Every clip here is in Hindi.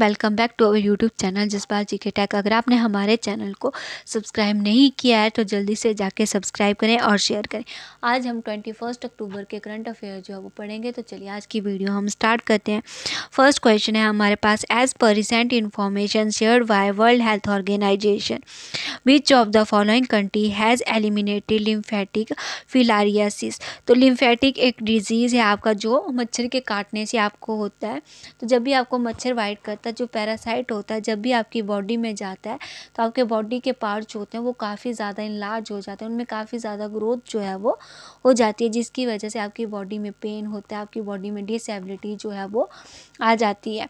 Welcome back to our YouTube channel Jaspal ji के टैक अगर आपने हमारे चैनल को सब्सक्राइब नहीं किया है तो जल्दी से जाके सब्सक्राइब करें और शेयर करें आज हम ट्वेंटी फर्स्ट अक्टूबर के करंट अफेयर जो है वो पढ़ेंगे तो चलिए आज की वीडियो हम स्टार्ट करते हैं फर्स्ट क्वेश्चन है हमारे पास as per recent information share by World Health Organization which of the following country has eliminated lymphatic filariasis तो लिम्फेटिक एक डिजीज़ है आपका जो मच्छर के काटने से आपको होता है तो जब भी आपको मच्छर वाइट करता जाता है जो पैरासाइट होता है जब भी आपकी बॉडी में जाता है तो आपके बॉडी के पार्ट्स होते हैं वो काफ़ी ज़्यादा इनलार्ज हो जाते हैं उनमें काफ़ी ज़्यादा ग्रोथ जो है वो हो जाती है जिसकी वजह से आपकी बॉडी में पेन होता है आपकी बॉडी में डिसेबिलिटी जो है वो आ जाती है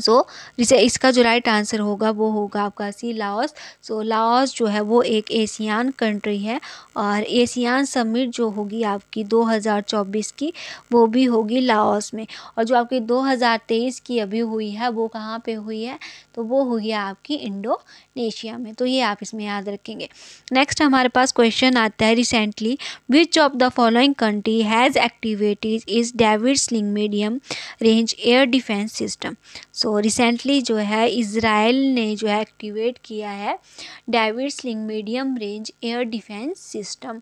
सो so, जिसे इसका जो राइट आंसर होगा वो होगा आपका C Laos so so, Laos जो है वो एक एशियान कंट्री है और एशियान समिट जो होगी आपकी 2024 की वो भी होगी लाओस में और जो आपकी 2023 की अभी हुई है वो कहाँ पे हुई है तो वो हुई है आपकी इंडोनेशिया में तो ये आप इसमें याद रखेंगे नेक्स्ट हमारे पास क्वेश्चन आता है recently which of the following country has activates is David sling medium range air defence system so तो रिसेंटली जो है इसराइल ने जो है एक्टिवेट किया है David sling medium range air defence system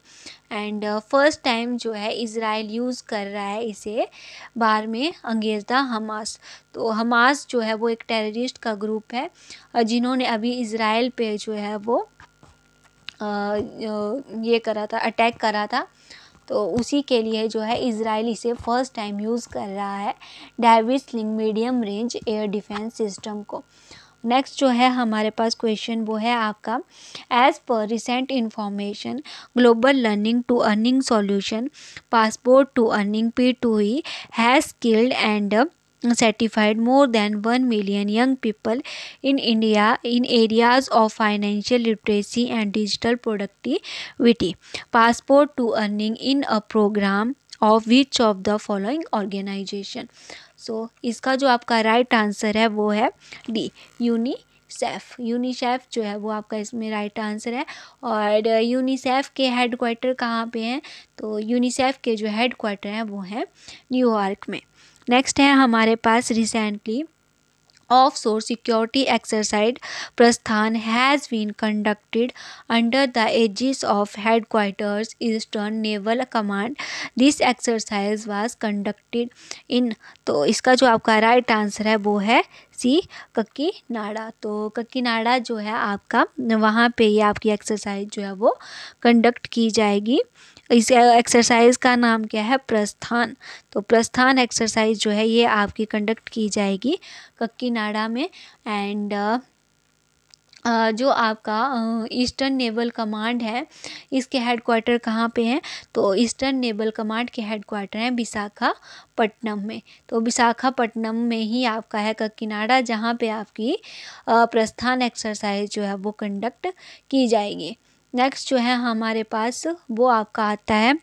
and first time जो है इसराइल यूज़ कर रहा है इसे बार में अंगेजा हमास तो हमास जो है वो एक टेररिस्ट का ग्रुप है uh, जिन्होंने अभी इसराइल पे जो है वो uh, uh, ये करा था अटैक करा था तो उसी के लिए जो है इसराइल इसे फर्स्ट टाइम यूज़ कर रहा है David sling medium range air defence system को नेक्स्ट जो है हमारे पास क्वेश्चन वो है आपका as per recent information global learning to earning solution passport to earning P two E has skilled and certified more than one million young people in India in areas of financial literacy and digital productivity passport to earning in a programme of which of the following organisation so इसका जो आपका राइट right आंसर है वो है डी यूनिसेफ यूनिसेफ जो है वो आपका इसमें राइट right आंसर है और यूनिसेफ uh, के हेड क्वार्टर कहाँ पे हैं तो यूनिसेफ के जो हेड हेडक्वार्टर हैं वो हैं न्यूयॉर्क में नेक्स्ट है हमारे पास recently offshore security exercise Prasthan has been conducted under the aegis of headquarters eastern naval command this exercise was conducted in तो इसका जो आपका राइट आंसर है वो है सी ककीनाडा तो ककीनाडा जो है आपका वहाँ पे ये आपकी एक्सरसाइज जो है वो कंडक्ट की जाएगी इस एक्सरसाइज का नाम क्या है प्रस्थान तो प्रस्थान एक्सरसाइज जो है ये आपकी कंडक्ट की जाएगी कक्कीनाडा में एंड जो आपका ईस्टर्न नेवल कमांड है इसके हेडक्वार्टर कहाँ पे हैं तो ईस्टर्न नेवल कमांड के हेडक्वार्टर हैं विशाखापट्टनम में तो विशाखापट्टनम में ही आपका है कक्कीनाडा जहाँ पे आपकी प्रस्थान एक्सरसाइज जो है वो कंडक्ट की जाएगी नेक्स्ट जो है हमारे पास वो आपका आता है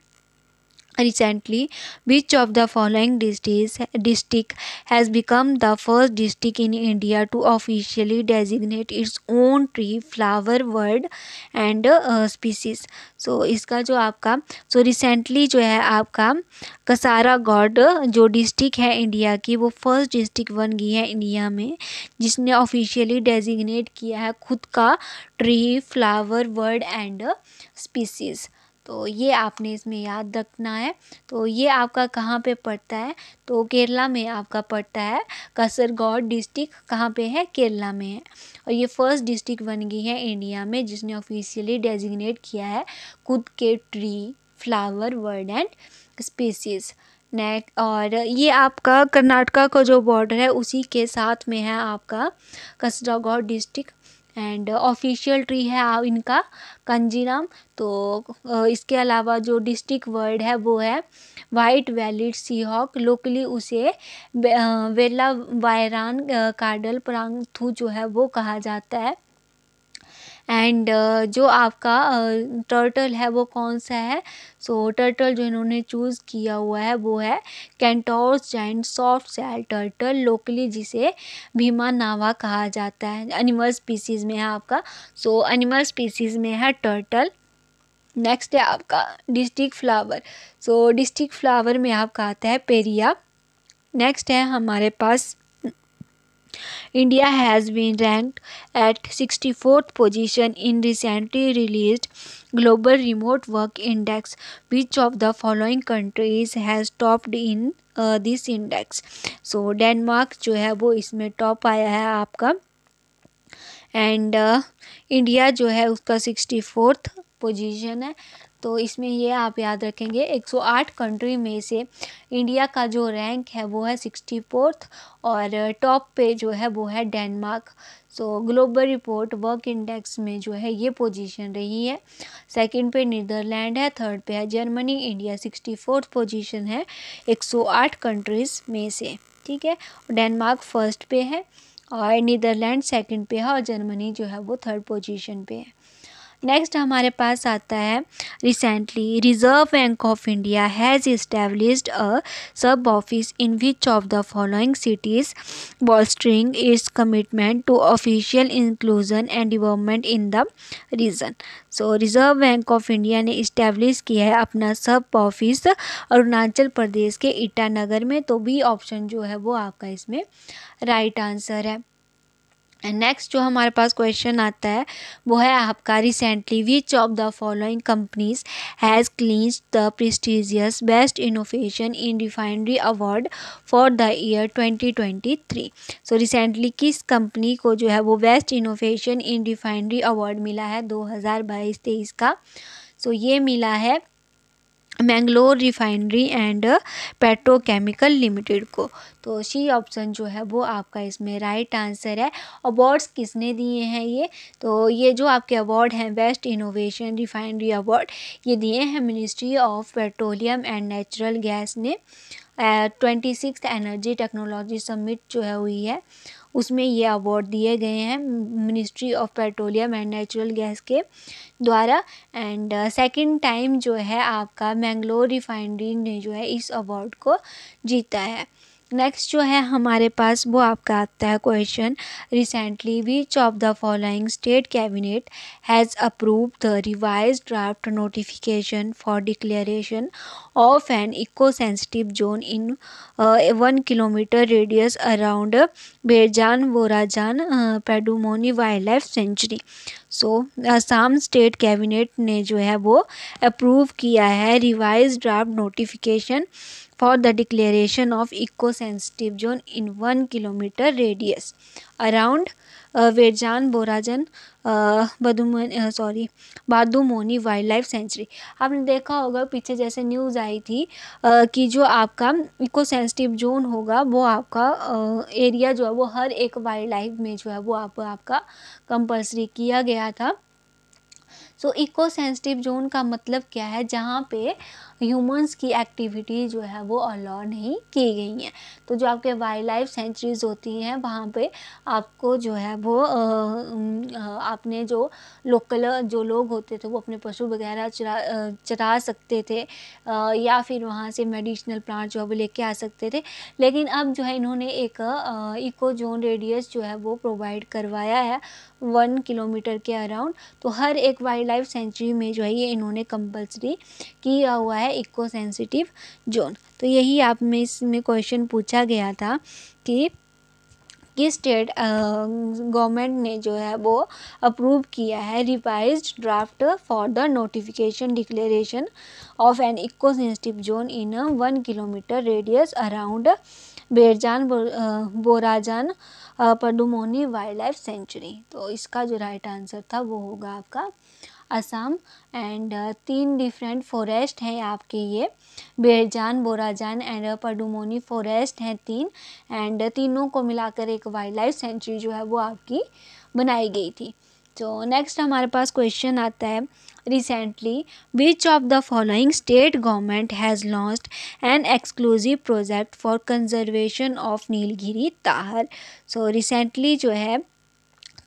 recently which of the following districts district has become the first district in india to officially designate its own tree flower word and uh, species so so, इसका जो आपका सो so रिसेंटली जो है आपका कसारा गॉड जो डिस्ट्रिक्ट है इंडिया की वो फर्स्ट डिस्ट्रिक्ट बन गई है इंडिया में जिसने ऑफिशियली डेजिग्नेट किया है खुद का tree flower bird and species तो ये आपने इसमें याद रखना है तो ये आपका कहाँ पे पड़ता है तो केरला में आपका पड़ता है कसरगौड़ डिस्ट्रिक्ट कहाँ पे है केरला में है और ये फर्स्ट डिस्ट्रिक्ट बन गई है इंडिया में जिसने ऑफिशियली डेजिग्नेट किया है खुद के tree flower bird and species नेक और ये आपका कर्नाटका का जो बॉर्डर है उसी के साथ में है आपका Kasaragod district and official tree है इनका कंजीराम तो इसके अलावा जो डिस्ट्रिक्ट वर्ड है वो है वाइट वैलिड सीहॉक लोकली उसे वेला वायरान कार्डल प्रांथू जो है वो कहा जाता है एंड uh, जो आपका टर्टल uh, है वो कौन सा है सो so, टर्टल जो इन्होंने चूज़ किया हुआ है वो है Cantor's giant soft shell turtle locally जिसे भीमा नावा कहा जाता है एनिमल स्पीसीज़ में है आपका सो एनिमल स्पीसीज़ में है टर्टल नेक्स्ट है आपका district flower so district flower में आपका आता है पेरिया नेक्स्ट है हमारे पास India has been ranked at 64th position in recently released Global Remote Work Index. Which of the following countries has topped in this index so Denmark जो है वो इसमें टॉप आया है आपका एंड इंडिया uh, जो है उसका सिक्सटी फोर्थ पोजीशन है तो इसमें ये आप याद रखेंगे 108 कंट्री में से इंडिया का जो रैंक है वो है सिक्सटी फोर्थ और टॉप पे जो है वो है Denmark so global report work index में जो है ये पोजीशन रही है सेकंड पे नीदरलैंड है थर्ड पे है Germany India sixty fourth position है 108 कंट्रीज़ में से ठीक है डेनमार्क फर्स्ट पे है और नीदरलैंड सेकंड पे है और जर्मनी जो है वो थर्ड पोजीशन पे है नेक्स्ट हमारे पास आता है recently reserve bank of India has established a sub office in which of the following cities bolstering its commitment to official inclusion and development in the region so reserve bank of India ने इस्टेब्लिश किया है अपना सब ऑफिस अरुणाचल प्रदेश के ईटानगर में तो बी ऑप्शन जो है वो आपका इसमें राइट आंसर है नेक्स्ट जो हमारे पास क्वेश्चन आता है वो है आपका recently which of the following companies has clinched the prestigious best innovation in refinery award for the year 2023 so recently किस कंपनी को जो है वो best innovation in refinery award मिला है 2022-23 का सो so, ये मिला है Mangalore refinery and petrochemical limited को तो सी ऑप्शन जो है वो आपका इसमें राइट आंसर है अवार्ड्स किसने दिए हैं ये तो ये जो आपके अवार्ड हैं बेस्ट इनोवेशन रिफाइनरी अवार्ड ये दिए हैं ministry of petroleum and natural gas ने twenty six energy technology summit जो है हुई है उसमें ये अवार्ड दिए गए हैं ministry of petroleum and natural gas के द्वारा एंड सेकंड टाइम जो है आपका मैंगलोर रिफाइनरी ने जो है इस अवार्ड को जीता है नेक्स्ट जो है हमारे पास वो आपका आता है question recently which of the following state cabinet has approve the revise draft notification for declaration of an eco sensitive zone in one kilometre radius around Bherjan Borajan Padumoni wildlife sanctuary so Assam state cabinet ने जो है वो अप्रूव किया है revise draft notification for the declaration of eco-sensitive zone in 1 kilometre radius around Bherjan Borajan Padumoni sorry Padumoni wildlife sanctuary आपने देखा होगा पीछे जैसे न्यूज़ आई थी आ, uh, कि जो आपका इको सेंसिटिव जोन होगा वो आपका आ, uh, एरिया जो है वो हर एक वाइल्ड लाइफ में जो है वो आप, आपका कंपलसरी किया गया था सो इको सेंसिटिव जोन का मतलब क्या है जहाँ पे ह्यूमंस की एक्टिविटी जो है वो अलाउ नहीं की गई हैं तो जो आपके वाइल्ड लाइफ सेंचुरीज होती हैं वहाँ पे आपको जो है वो आपने जो लोकल जो लोग होते थे वो अपने पशु वगैरह चरा चरा सकते थे आ, या फिर वहाँ से मेडिसिनल प्लांट जो है वो लेके आ सकते थे लेकिन अब जो है इन्होंने एक इको जोन रेडियस जो है वो प्रोवाइड करवाया है वन किलोमीटर के अराउंड तो हर एक वाइल्ड लाइफ सेंचुरी में जो है ये इन्होंने कंपलसरी किया हुआ है इको सेंसिटिव जोन तो यही आप में इसमें क्वेश्चन पूछा गया था कि किस स्टेट गवर्नमेंट ने जो है वो अप्रूव किया है revise draft for the notification declaration of an eco sensitive zone in one kilometre radius around Bherjan Borajan Padumoni wildlife sanctuary तो इसका जो राइट आंसर था वो होगा आपका असम एंड तीन डिफरेंट फॉरेस्ट हैं आपके ये बेरजान बोराजान एंड पडुमोनी फॉरेस्ट हैं तीन एंड तीनों को मिलाकर एक वाइल्ड लाइफ सेंचुरी जो है वो आपकी बनाई गई थी तो नेक्स्ट हमारे पास क्वेश्चन आता है Recently, which of the following state government has launched an exclusive project for conservation of Nilgiri Tahar? So recently jo hai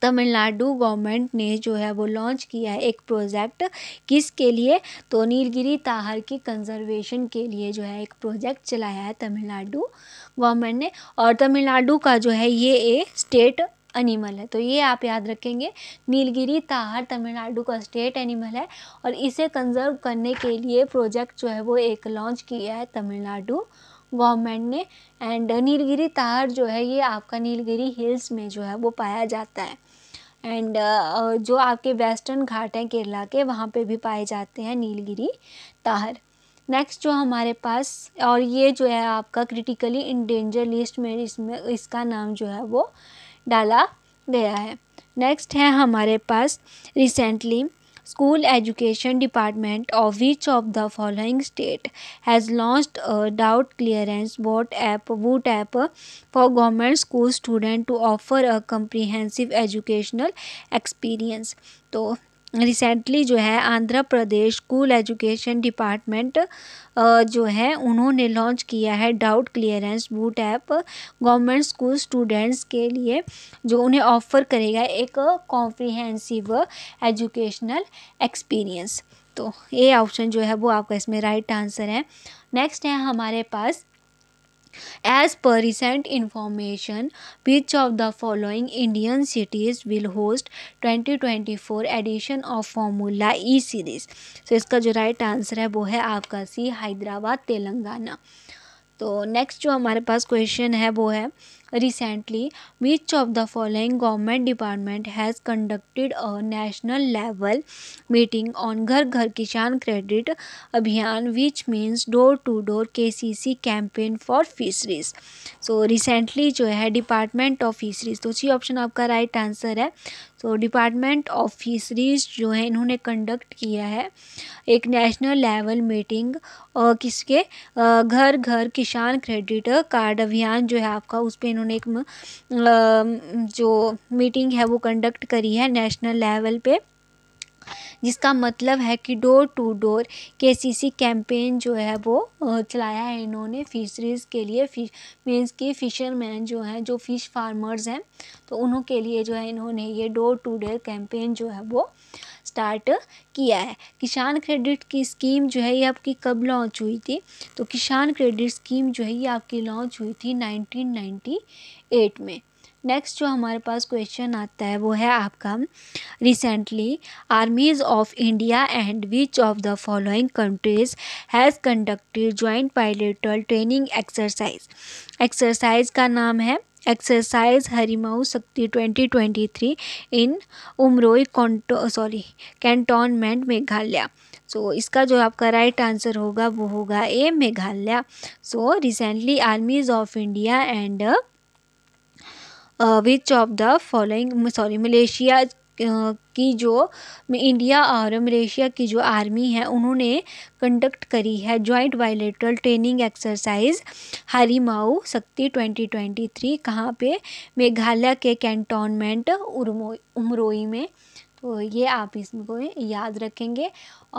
Tamil Nadu government ने जो है वो लॉन्च किया है एक प्रोजेक्ट किसके लिए तो नीलगिरी ताहर की कंजर्वेशन के लिए जो है एक प्रोजेक्ट चलाया है तमिलनाडु गवर्नमेंट ने और तमिलनाडु का जो है ये ए स्टेट एनिमल है तो ये आप याद रखेंगे नीलगिरी ताहर तमिलनाडु का स्टेट एनिमल है और इसे कंजर्व करने के लिए प्रोजेक्ट जो है वो एक लॉन्च किया है तमिलनाडु गवर्नमेंट ने एंड नीलगिरी ताहर जो है ये आपका नीलगिरी हिल्स में जो है वो पाया जाता है एंड uh, जो आपके वेस्टर्न घाट हैं केरला के वहाँ पे भी पाए जाते हैं नीलगिरी ताहर नेक्स्ट जो हमारे पास और ये जो है आपका क्रिटिकली इंडेंजर लिस्ट में इसमें इसका नाम जो है वो डाला गया है नेक्स्ट है हमारे पास recently school education department of which of the following state has launched a doubt clearance what app bot app for government school student to offer a comprehensive educational experience तो रिसेंटली जो है Andhra Pradesh school education department जो है उन्होंने लॉन्च किया है doubt clearance bot app government school students के लिए जो उन्हें ऑफर करेगा एक कॉम्प्रिहेंसिव एजुकेशनल एक्सपीरियंस तो ये ऑप्शन जो है वो आपका इसमें राइट आंसर है नेक्स्ट है हमारे पास As per recent information, which of the following Indian cities will host 2024 edition of formula E series तो इसका जो राइट आंसर है वो है आपका सी हैदराबाद तेलंगाना तो नेक्स्ट जो हमारे पास क्वेश्चन है वो है Recently, which of the following government department has conducted a national level meeting on Ghar Ghar Kishan Credit Abhiyan which means door to door KCC campaign for fisheries. So recently jo hai Department of Fisheries to so, option option aapka right answer है सो डिपार्टमेंट ऑफ फिशरीज जो है इन्होंने कंडक्ट किया है एक नेशनल लेवल मीटिंग और किसके uh, ghar Kisan credit card अभियान जो है आपका उस पर इन्होंने एक जो मीटिंग है वो कंडक्ट करी है नेशनल लेवल पे जिसका मतलब है कि डोर टू डोर के सी सी कैंपेन जो है वो चलाया है इन्होंने फिशरीज़ के लिए फिश मीन्स की फ़िशरमैन जो हैं जो फ़िश फार्मर्स हैं तो उन्हों के लिए जो है इन्होंने ये डोर टू डोर कैंपेन जो है वो स्टार्ट किया है किसान क्रेडिट की स्कीम जो है ये आपकी कब लॉन्च हुई थी तो किसान क्रेडिट स्कीम जो है ये आपकी लॉन्च हुई थी 1998 में नेक्स्ट जो हमारे पास क्वेश्चन आता है वो है आपका recently armies of India and which of the following countries has conducted joint bilateral training exercise exercise का नाम है ट्वेंटी ट्वेंटी थ्री 2023 उमरोई कॉन्टो sorry cantonment Meghalaya so so, इसका जो आपका राइट आंसर होगा वो होगा A Meghalaya so recently armies of India and which of the following sorry Malaysia की जो इंडिया और मलेशिया की जो आर्मी है उन्होंने कंडक्ट करी है joint bilateral training exercise Harimau Shakti 2023 कहाँ पे मेघालय के कैंटोनमेंट उमरोई में तो ये आप इसको याद रखेंगे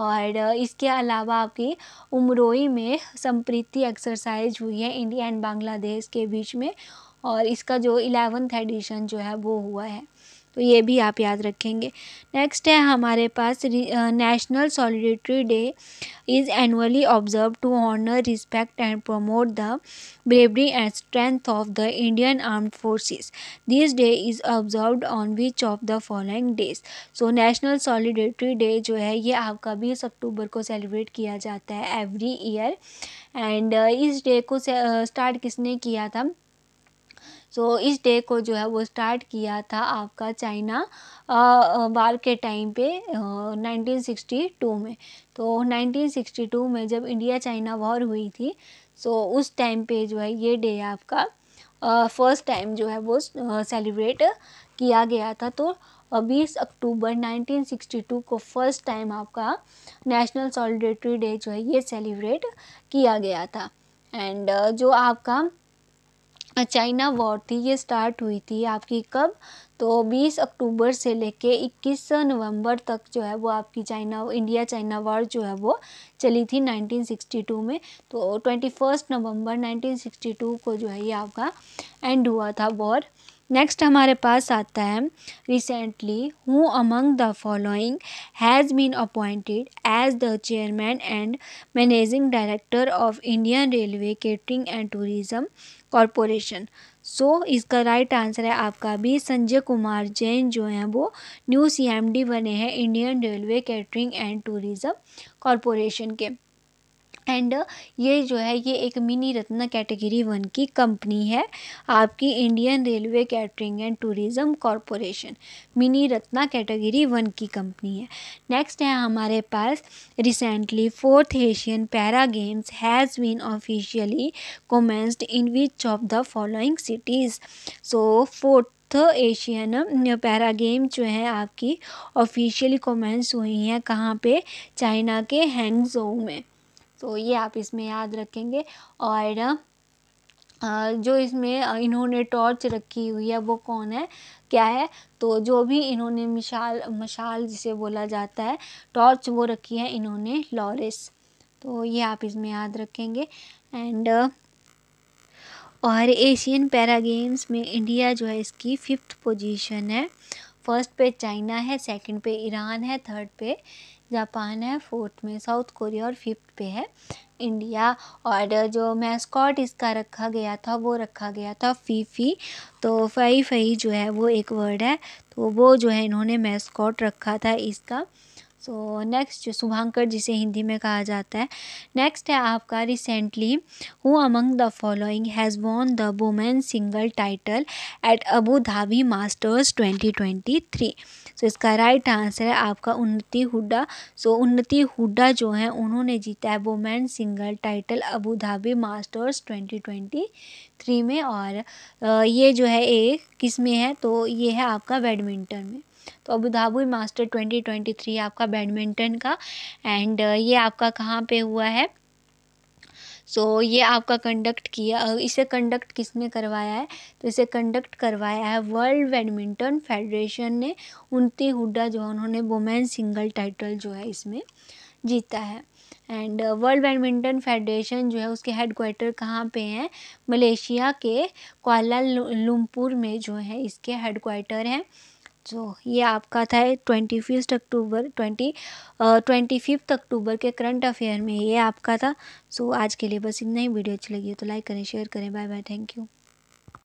और इसके अलावा आपकी उमरोई में संप्रीति एक्सरसाइज हुई है इंडिया एंड बांग्लादेश के बीच में और इसका जो इलेवेंथ एडिशन जो है वो हुआ है तो ये भी आप याद रखेंगे नेक्स्ट है हमारे पास national solidarity day is annually observe to honour respect and promote the bravery and strength of the Indian arm forces this day is observe on which of the following days so national solidarity day जो है ये आपका बीस अक्टूबर को सेलिब्रेट किया जाता है एवरी ईयर एंड इस डे को स्टार्ट किसने किया था सो इस डे को जो है वो स्टार्ट किया था आपका चाइना वार के टाइम पे नाइनटीन सिक्सटी टू में तो नाइनटीन सिक्सटी टू में जब इंडिया चाइना वॉर हुई थी सो उस टाइम पे जो है ये डे आपका फर्स्ट टाइम जो है वो सेलिब्रेट किया गया था तो बीस अक्टूबर 1962 को फर्स्ट टाइम आपका नेशनल सॉलिडेटरी डे जो है ये सेलिब्रेट किया गया था एंड uh, जो आपका चाइना वॉर थी ये स्टार्ट हुई थी आपकी कब तो 20 अक्टूबर से लेके 21 नवंबर तक जो है वो आपकी चाइना इंडिया चाइना वॉर जो है वो चली थी 1962 में तो ट्वेंटी फर्स्ट नवम्बर नाइनटीन को जो है ये आपका एंड हुआ था वॉर नेक्स्ट हमारे पास आता है recently who among the following has been appointed as the chairman and managing director of Indian railway catering and tourism corporation so so, इसका राइट आंसर है आपका भी संजय कुमार जैन जो हैं वो न्यू सीएमडी बने हैं Indian railway catering and tourism corporation के एंड ये जो है ये एक मिनी रत्ना कैटेगरी वन की कंपनी है आपकी Indian railway catering and tourism corporation mini Ratna category one की कंपनी है नेक्स्ट है हमारे पास recently fourth Asian para games has been officially commenced in which of the following cities so fourth तो एशियन पैरा गेम जो है आपकी ऑफिशियली कमेंस हुई हैं कहाँ पे चाइना के हैंगजोंग में तो ये आप इसमें याद रखेंगे और जो इसमें इन्होंने टॉर्च रखी हुई है वो कौन है क्या है तो जो भी इन्होंने मिशाल मशाल जिसे बोला जाता है टॉर्च वो रखी है इन्होंने लॉरेस तो ये आप इसमें याद रखेंगे एंड और एशियन पैरा गेम्स में इंडिया जो है इसकी फिफ्थ पोजीशन है फर्स्ट पे चाइना है सेकंड पे ईरान है थर्ड पे जापान है फोर्थ में साउथ कोरिया और फिफ्थ पे है इंडिया और जो मैस्कॉट इसका रखा गया था वो रखा गया था फीफी तो फई फई जो है वो एक वर्ड है तो वो जो है इन्होंने मैस्कॉट रखा था इसका सो नेक्स्ट जो शुभांकर जिसे हिंदी में कहा जाता है नेक्स्ट है आपका recently who among the following has won the women single title at Abu Dhabi masters 2023 so इसका राइट आंसर है आपका उन्नति हुड्डा सो उन्नति हुड्डा जो है उन्होंने जीता है women single title Abu Dhabi masters 2023 में और ये जो है एक किस में है तो ये है आपका बैडमिंटन में तो Abu Dhabi master twenty twenty three आपका बैडमिंटन का एंड ये आपका कहाँ पे हुआ है सो so, ये आपका कंडक्ट किया इसे कंडक्ट किसने करवाया है तो इसे कंडक्ट करवाया है वर्ल्ड बैडमिंटन फेडरेशन ने उनती हुड्डा जो उन्होंने वोमेन सिंगल टाइटल जो है इसमें जीता है एंड वर्ल्ड बैडमिंटन फेडरेशन जो है उसके हेड क्वार्टर कहाँ पे हैं मलेशिया के कोला लुमपुर में जो है इसके हेड क्वार्टर हैं जो ये आपका था twenty fifth October twenty twenty fifth October के करंट अफेयर में ये आपका था सो so, आज के लिए बस इतना ही वीडियो अच्छी लगी तो लाइक करें शेयर करें बाय बाय थैंक यू